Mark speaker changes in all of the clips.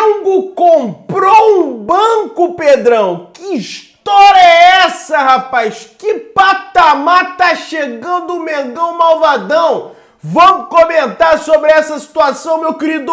Speaker 1: Flamengo comprou um banco, Pedrão. Que história é essa, rapaz? Que patamar tá chegando o Mengão Malvadão? Vamos comentar sobre essa situação, meu querido.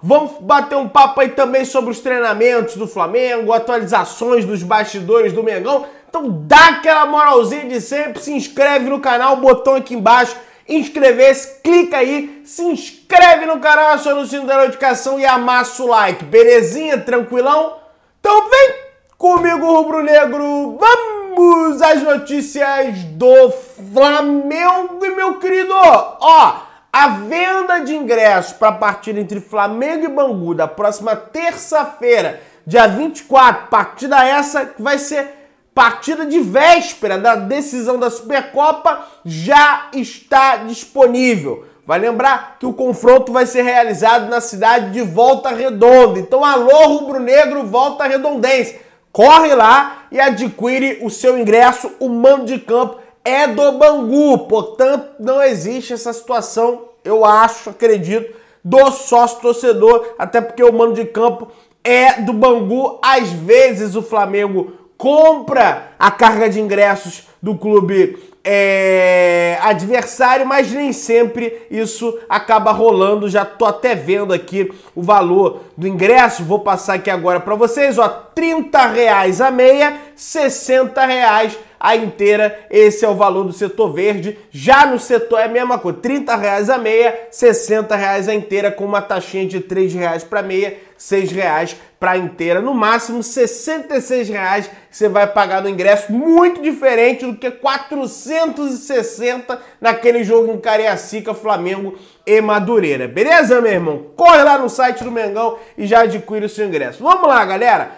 Speaker 1: Vamos bater um papo aí também sobre os treinamentos do Flamengo, atualizações dos bastidores do Mengão. Então dá aquela moralzinha de sempre, se inscreve no canal, botão aqui embaixo, inscrever-se, clica aí, se inscreve inscreve no canal, aciona o sino da notificação e amassa o like, belezinha? Tranquilão? Então vem comigo, Rubro Negro, vamos às notícias do Flamengo e meu querido, ó... A venda de ingressos para a partida entre Flamengo e Bangu da próxima terça-feira, dia 24, partida essa que vai ser partida de véspera da decisão da Supercopa, já está disponível. Vai lembrar que o confronto vai ser realizado na cidade de Volta Redonda. Então, alô, Rubro Negro, Volta Redondense. Corre lá e adquire o seu ingresso. O mando de campo é do Bangu. Portanto, não existe essa situação, eu acho, acredito, do sócio torcedor, até porque o mando de campo é do Bangu. Às vezes o Flamengo compra a carga de ingressos do clube é, adversário, mas nem sempre isso acaba rolando. Já tô até vendo aqui o valor do ingresso. Vou passar aqui agora para vocês, ó, 30 reais a meia, 60 reais a inteira. Esse é o valor do setor verde. Já no setor é a mesma coisa, 30 reais a meia, 60 reais a inteira com uma taxinha de 3 reais para meia, 6 reais para inteira, no máximo 66 reais você vai pagar no ingresso, muito diferente do que 460 naquele jogo em Cariacica, Flamengo e Madureira. Beleza, meu irmão? Corre lá no site do Mengão e já adquire o seu ingresso. Vamos lá, galera.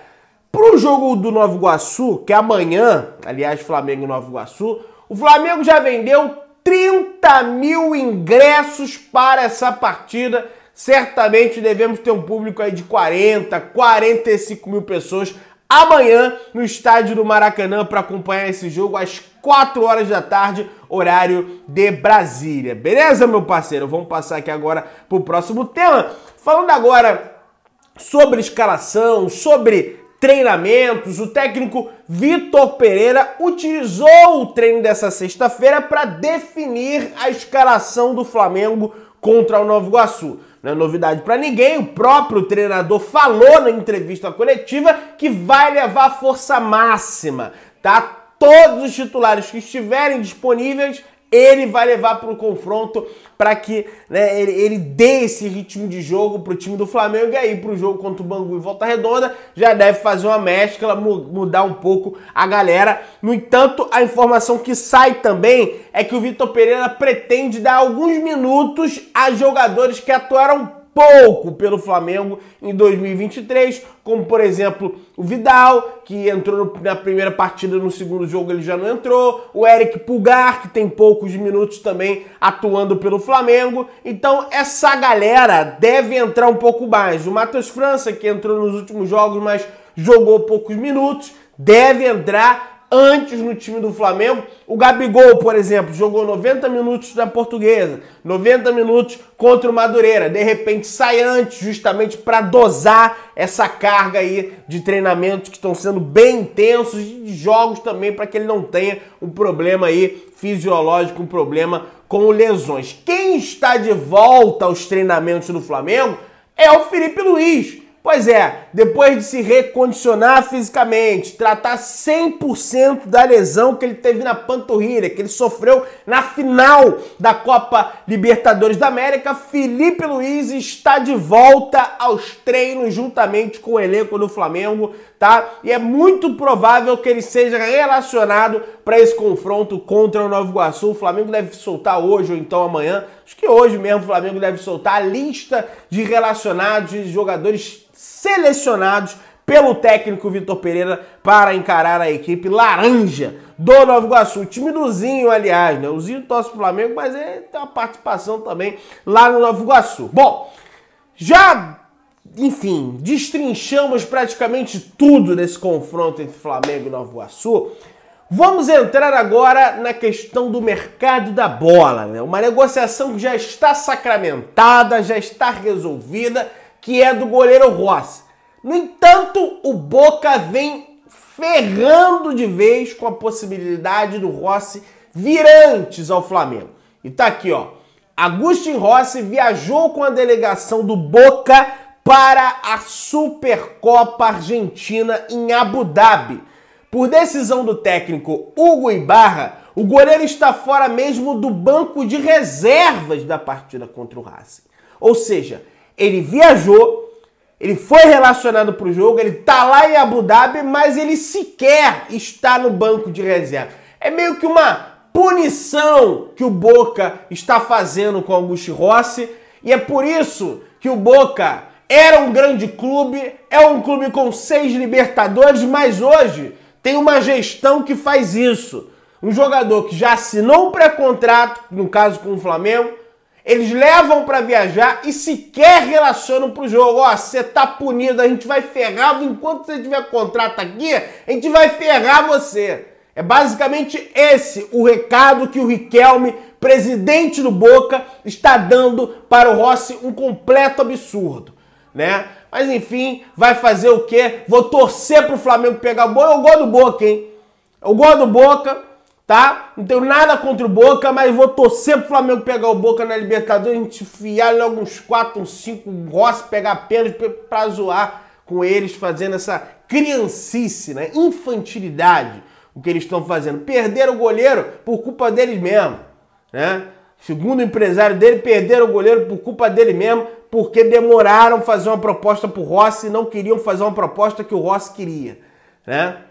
Speaker 1: Pro jogo do Novo Iguaçu, que é amanhã, aliás, Flamengo e Novo Iguaçu, o Flamengo já vendeu 30 mil ingressos para essa partida. Certamente devemos ter um público aí de 40, 45 mil pessoas amanhã no estádio do Maracanã para acompanhar esse jogo às 4 horas da tarde, horário de Brasília. Beleza, meu parceiro? Vamos passar aqui agora pro próximo tema. Falando agora sobre escalação, sobre treinamentos, o técnico Vitor Pereira utilizou o treino dessa sexta-feira para definir a escalação do Flamengo contra o Novo Iguaçu. Não é novidade para ninguém, o próprio treinador falou na entrevista coletiva que vai levar força máxima, tá? Todos os titulares que estiverem disponíveis ele vai levar para o confronto para que né, ele, ele, dê esse ritmo de jogo para o time do Flamengo e aí para o jogo contra o Bangu e Volta Redonda já deve fazer uma mescla, mudar um pouco a galera. No entanto, a informação que sai também é que o Vitor Pereira pretende dar alguns minutos a jogadores que atuaram pouco pelo Flamengo em 2023, como por exemplo o Vidal, que entrou na primeira partida, no segundo jogo ele já não entrou, o Eric Pulgar, que tem poucos minutos também atuando pelo Flamengo. Então essa galera deve entrar um pouco mais. O Matheus França, que entrou nos últimos jogos, mas jogou poucos minutos, deve entrar antes no time do Flamengo. O Gabigol, por exemplo, jogou 90 minutos da Portuguesa, 90 minutos contra o Madureira. De repente sai antes, justamente para dosar essa carga aí de treinamentos que estão sendo bem intensos e de jogos também, para que ele não tenha um problema aí fisiológico, um problema com lesões. Quem está de volta aos treinamentos do Flamengo é o Felipe Luiz Pois é, depois de se recondicionar fisicamente, tratar 100% da lesão que ele teve na panturrilha, que ele sofreu na final da Copa Libertadores da América, Felipe Luiz está de volta aos treinos juntamente com o elenco do Flamengo, tá? E é muito provável que ele seja relacionado para esse confronto contra o Novo Iguaçu. O Flamengo deve soltar hoje ou então amanhã Acho que hoje mesmo o Flamengo deve soltar a lista de relacionados, e jogadores selecionados pelo técnico Vitor Pereira para encarar a equipe laranja do Novo Iguaçu. time do Zinho, aliás, né? O Zinho torce pro Flamengo, mas é, tem uma participação também lá no Novo Iguaçu. Bom, já, enfim, destrinchamos praticamente tudo nesse confronto entre Flamengo e Novo Iguaçu. Vamos entrar agora na questão do mercado da bola, né? Uma negociação que já está sacramentada, já está resolvida, que é do goleiro Rossi. No entanto, o Boca vem ferrando de vez com a possibilidade do Rossi vir antes ao Flamengo. E tá aqui, ó. Agustin Rossi viajou com a delegação do Boca para a Supercopa Argentina em Abu Dhabi por decisão do técnico Hugo Ibarra, o goleiro está fora mesmo do banco de reservas da partida contra o Racing. Ou seja, ele viajou, ele foi relacionado para o jogo, ele tá lá em Abu Dhabi, mas ele sequer está no banco de reserva. É meio que uma punição que o Boca está fazendo com o Augusto Rossi e é por isso que o Boca era um grande clube, é um clube com seis Libertadores, mas hoje tem uma gestão que faz isso. Um jogador que já assinou um pré-contrato, no caso com o Flamengo, eles levam para viajar e sequer relacionam pro jogo. Ó, oh, você tá punido, a gente vai ferrar enquanto você tiver contrato aqui, a gente vai ferrar você. É basicamente esse o recado que o Riquelme, presidente do Boca, está dando para o Rossi, um completo absurdo, né? Mas enfim, vai fazer o quê? Vou torcer pro Flamengo pegar o Boca. Eu gosto do Boca, hein? Eu gosto do Boca, tá? Não tenho nada contra o Boca, mas vou torcer pro Flamengo pegar o Boca na Libertadores, a gente fiar logo uns 4, uns 5, um pegar pênalti pra zoar com eles fazendo essa criancice, né? Infantilidade, o que eles estão fazendo. Perderam o goleiro por culpa deles mesmo, né? Segundo o empresário dele, perderam o goleiro por culpa dele mesmo porque demoraram fazer uma proposta para o Rossi e não queriam fazer uma proposta que o Rossi queria, né?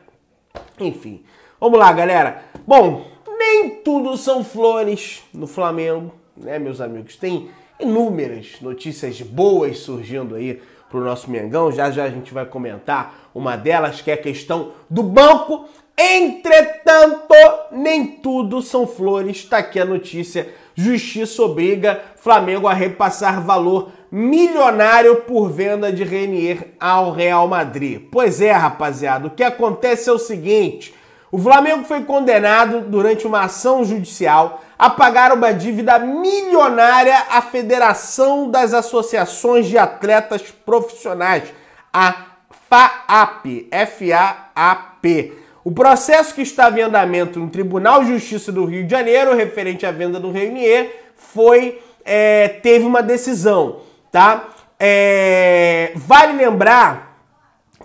Speaker 1: Enfim, vamos lá, galera. Bom, nem tudo são flores no Flamengo, né, meus amigos? Tem inúmeras notícias boas surgindo aí para o nosso Mengão. Já já a gente vai comentar uma delas, que é a questão do banco. Entretanto, nem tudo são flores. Está aqui a notícia Justiça obriga Flamengo a repassar valor milionário por venda de Renier ao Real Madrid. Pois é, rapaziada, o que acontece é o seguinte: o Flamengo foi condenado durante uma ação judicial a pagar uma dívida milionária à Federação das Associações de Atletas Profissionais, a FAAP, F-A-A-P o processo que estava em andamento no Tribunal de Justiça do Rio de Janeiro, referente à venda do Reunier, foi é, teve uma decisão, tá? É, vale lembrar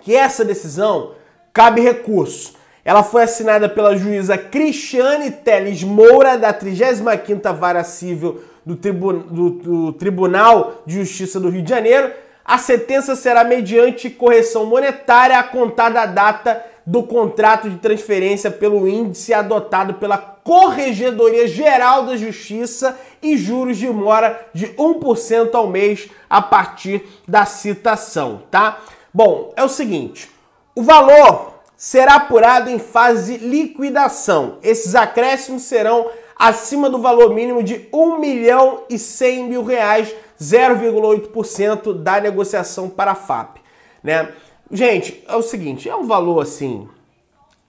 Speaker 1: que essa decisão cabe recurso. Ela foi assinada pela juíza Cristiane Teles Moura, da 35ª Vara Civil do, tribu do, do Tribunal de Justiça do Rio de Janeiro. A sentença será mediante correção monetária a contar da data do contrato de transferência pelo índice adotado pela Corregedoria Geral da Justiça e juros de mora de 1% ao mês a partir da citação, tá? Bom, é o seguinte, o valor será apurado em fase liquidação. Esses acréscimos serão acima do valor mínimo de 1 milhão e 100 mil reais, 0,8% da negociação para a FAP, né? Gente, é o seguinte, é um valor assim,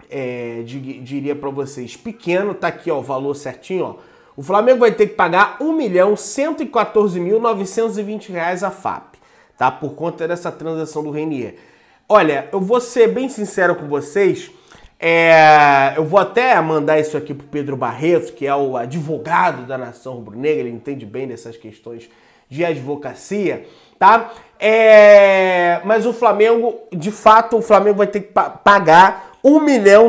Speaker 1: é, diria para vocês, pequeno, tá aqui ó, o valor certinho, ó. O Flamengo vai ter que pagar R$ 1.114.920 a FAP, tá? Por conta dessa transação do Renier. Olha, eu vou ser bem sincero com vocês, é, eu vou até mandar isso aqui pro Pedro Barreto, que é o advogado da nação rubro-negra, ele entende bem dessas questões de advocacia, tá? É... Mas o Flamengo, de fato, o Flamengo vai ter que pagar um milhão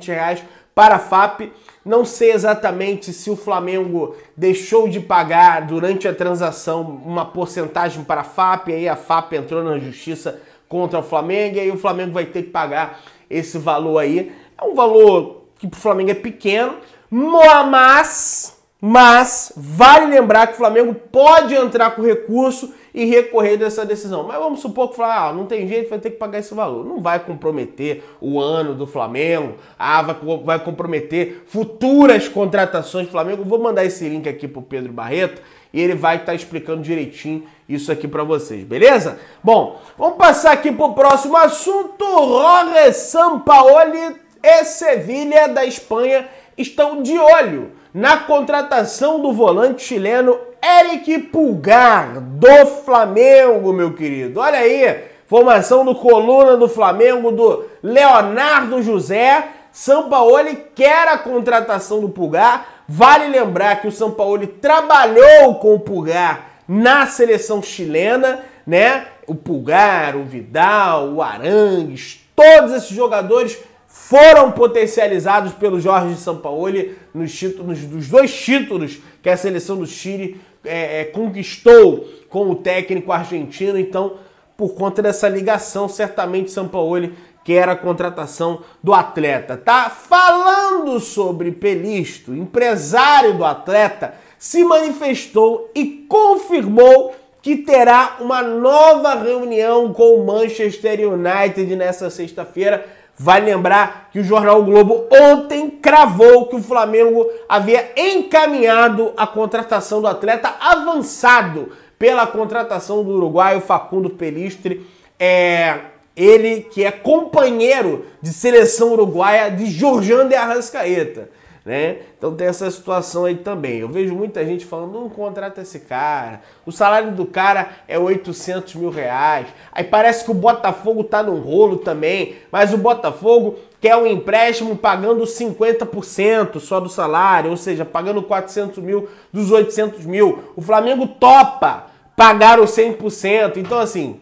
Speaker 1: reais para a FAP. Não sei exatamente se o Flamengo deixou de pagar durante a transação uma porcentagem para a FAP, aí a FAP entrou na justiça contra o Flamengo, e aí o Flamengo vai ter que pagar esse valor aí. É um valor que para o Flamengo é pequeno, mas mas vale lembrar que o Flamengo pode entrar com recurso e recorrer dessa decisão. Mas vamos supor que falar, ah, não tem jeito, vai ter que pagar esse valor. Não vai comprometer o ano do Flamengo, ah, vai, vai comprometer futuras contratações do Flamengo. Vou mandar esse link aqui para o Pedro Barreto e ele vai estar tá explicando direitinho isso aqui para vocês, beleza? Bom, vamos passar aqui para o próximo assunto. Jorge Sampaoli e Sevilha da Espanha estão de olho na contratação do volante chileno Eric Pulgar, do Flamengo, meu querido. Olha aí, formação do Coluna do Flamengo, do Leonardo José. Sampaoli quer a contratação do Pulgar. Vale lembrar que o Sampaoli trabalhou com o Pulgar na seleção chilena, né? O Pulgar, o Vidal, o Arangues, todos esses jogadores foram potencializados pelo Jorge Sampaoli nos títulos, dos dois títulos que a seleção do Chile é, é, conquistou com o técnico argentino. Então, por conta dessa ligação, certamente Sampaoli quer a contratação do atleta, tá? Falando sobre Pelisto, empresário do atleta, se manifestou e confirmou que terá uma nova reunião com o Manchester United nessa sexta-feira Vai vale lembrar que o jornal o Globo ontem cravou que o Flamengo havia encaminhado a contratação do atleta avançado pela contratação do uruguaio Facundo Pelistre. É, ele que é companheiro de seleção uruguaia de Jorjan de Arrascaeta né? Então tem essa situação aí também. Eu vejo muita gente falando, não contrata esse cara, o salário do cara é 800 mil reais. Aí parece que o Botafogo tá num rolo também, mas o Botafogo quer um empréstimo pagando 50% só do salário, ou seja, pagando 400 mil dos 800 mil. O Flamengo topa pagar os 100%. Então assim,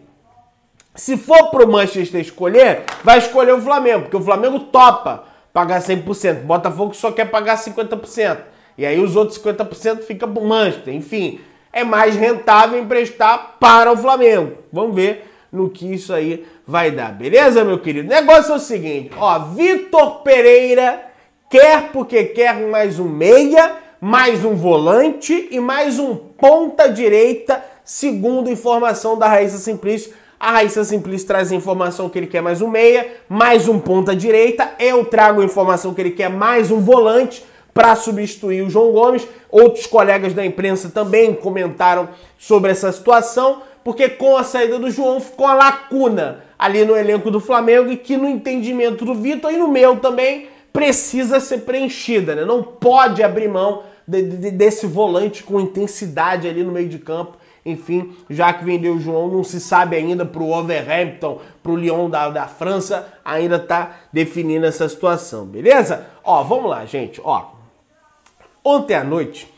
Speaker 1: se for pro Manchester escolher, vai escolher o Flamengo, porque o Flamengo topa pagar 100%. Botafogo só quer pagar 50%. E aí os outros 50% fica pro Manchester. Enfim, é mais rentável emprestar para o Flamengo. Vamos ver no que isso aí vai dar, beleza, meu querido? O negócio é o seguinte, ó, Vitor Pereira quer porque quer mais um meia, mais um volante e mais um ponta direita, segundo informação da Raíssa Simplício a ah, Raíssa simples traz a informação que ele quer mais um meia, mais um ponta direita. Eu trago a informação que ele quer mais um volante para substituir o João Gomes. Outros colegas da imprensa também comentaram sobre essa situação, porque com a saída do João ficou a lacuna ali no elenco do Flamengo e que no entendimento do Vitor e no meu também precisa ser preenchida, né? Não pode abrir mão de, de, desse volante com intensidade ali no meio de campo enfim, já que vendeu o João, não se sabe ainda para o Overhampton, para o Lyon da, da França, ainda está definindo essa situação, beleza? Ó, vamos lá, gente. Ó, ontem à noite,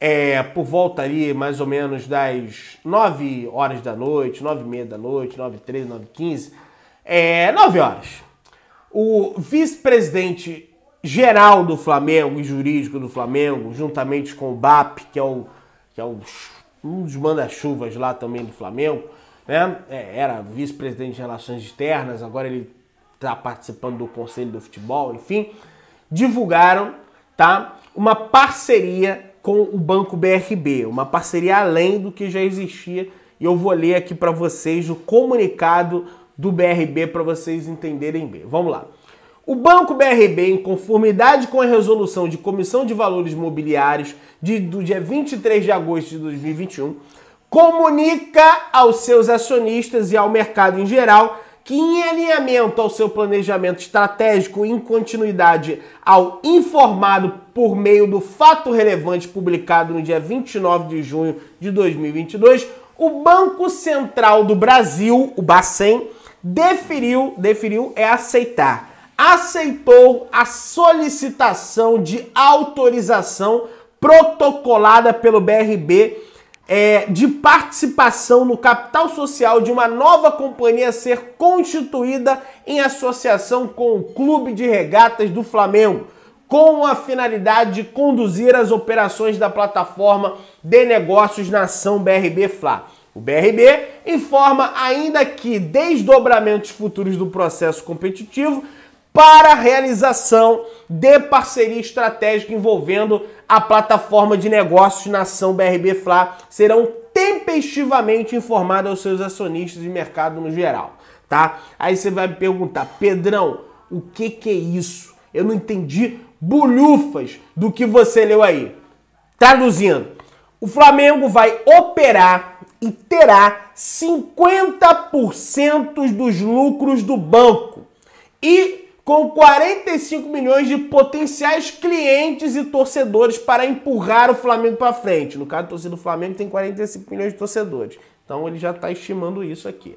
Speaker 1: é, por volta ali mais ou menos das 9 horas da noite, 9 e meia da noite, 9 e 13, 9 15, é, 9 horas, o vice-presidente geral do Flamengo e jurídico do Flamengo, juntamente com o BAP, que é o, que é o um dos manda-chuvas lá também do Flamengo, né? É, era vice-presidente de Relações Externas, agora ele está participando do Conselho do Futebol, enfim, divulgaram, tá? Uma parceria com o Banco BRB, uma parceria além do que já existia, e eu vou ler aqui para vocês o comunicado do BRB para vocês entenderem bem. Vamos lá. O Banco BRB, em conformidade com a resolução de Comissão de Valores Mobiliários de, do dia 23 de agosto de 2021, comunica aos seus acionistas e ao mercado em geral que, em alinhamento ao seu planejamento estratégico e em continuidade ao informado por meio do fato relevante publicado no dia 29 de junho de 2022, o Banco Central do Brasil, o Bacen, deferiu, deferiu é aceitar aceitou a solicitação de autorização protocolada pelo BRB é, de participação no capital social de uma nova companhia ser constituída em associação com o Clube de Regatas do Flamengo, com a finalidade de conduzir as operações da plataforma de negócios Nação BRB Fla. O BRB informa ainda que desdobramentos futuros do processo competitivo para a realização de parceria estratégica envolvendo a plataforma de negócios Nação BRB Fla serão tempestivamente informados aos seus acionistas de mercado no geral, tá? Aí você vai me perguntar, Pedrão, o que que é isso? Eu não entendi bulhufas do que você leu aí. Traduzindo, o Flamengo vai operar e terá 50% dos lucros do banco e com 45 milhões de potenciais clientes e torcedores para empurrar o Flamengo para frente. No caso, a torcida do Flamengo tem 45 milhões de torcedores. Então ele já está estimando isso aqui.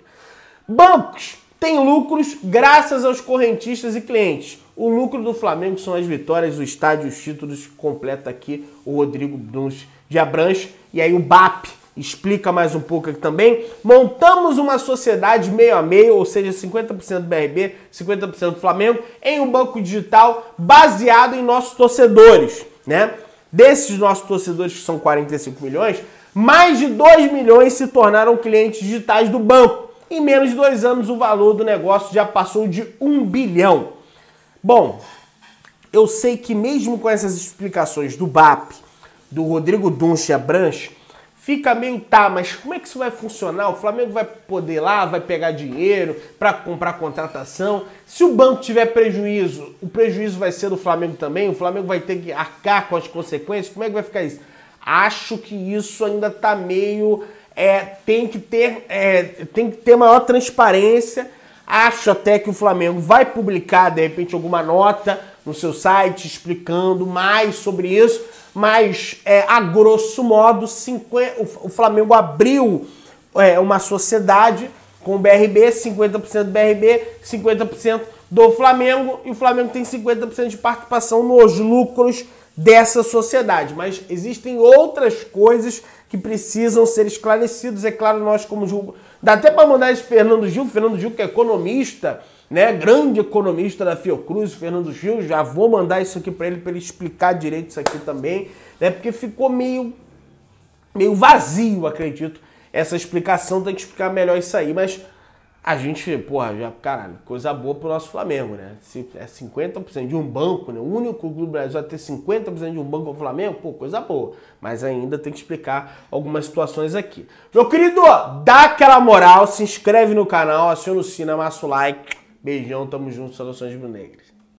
Speaker 1: Bancos têm lucros graças aos correntistas e clientes. O lucro do Flamengo são as vitórias, o estádio, os títulos. Completa aqui o Rodrigo Bruns de Abranches. E aí o BAP, explica mais um pouco aqui também. Montamos uma sociedade meio a meio, ou seja, 50% do BRB, 50% do Flamengo, em um banco digital baseado em nossos torcedores, né? Desses nossos torcedores, que são 45 milhões, mais de 2 milhões se tornaram clientes digitais do banco. Em menos de dois anos, o valor do negócio já passou de 1 bilhão. Bom, eu sei que mesmo com essas explicações do BAP, do Rodrigo Dunche Branche, fica meio tá, mas como é que isso vai funcionar? O Flamengo vai poder lá, vai pegar dinheiro para comprar contratação. Se o banco tiver prejuízo, o prejuízo vai ser do Flamengo também, o Flamengo vai ter que arcar com as consequências. Como é que vai ficar isso? Acho que isso ainda tá meio é, tem que ter é, tem que ter maior transparência Acho até que o Flamengo vai publicar, de repente, alguma nota no seu site explicando mais sobre isso, mas é, a grosso modo, 50, o Flamengo abriu é, uma sociedade com o BRB, 50% do BRB, 50% do Flamengo, e o Flamengo tem 50% de participação nos lucros dessa sociedade. Mas existem outras coisas que precisam ser esclarecidos. É claro, nós como julgo. Dá até para mandar esse Fernando Gil, Fernando Gil que é economista, né? Grande economista da Fiocruz, Fernando Gil, já vou mandar isso aqui para ele para ele explicar direito isso aqui também, né? Porque ficou meio meio vazio, acredito. Essa explicação tem que explicar melhor isso aí, mas a gente, porra, já, caralho, coisa boa pro nosso Flamengo, né? Se é 50% de um banco, né? O único clube do Brasil a ter 50% de um banco pro é Flamengo, pô, coisa boa. Mas ainda tem que explicar algumas situações aqui. Meu querido, dá aquela moral, se inscreve no canal, aciona o sino, amassa o like. Beijão, tamo junto, saudações Negras.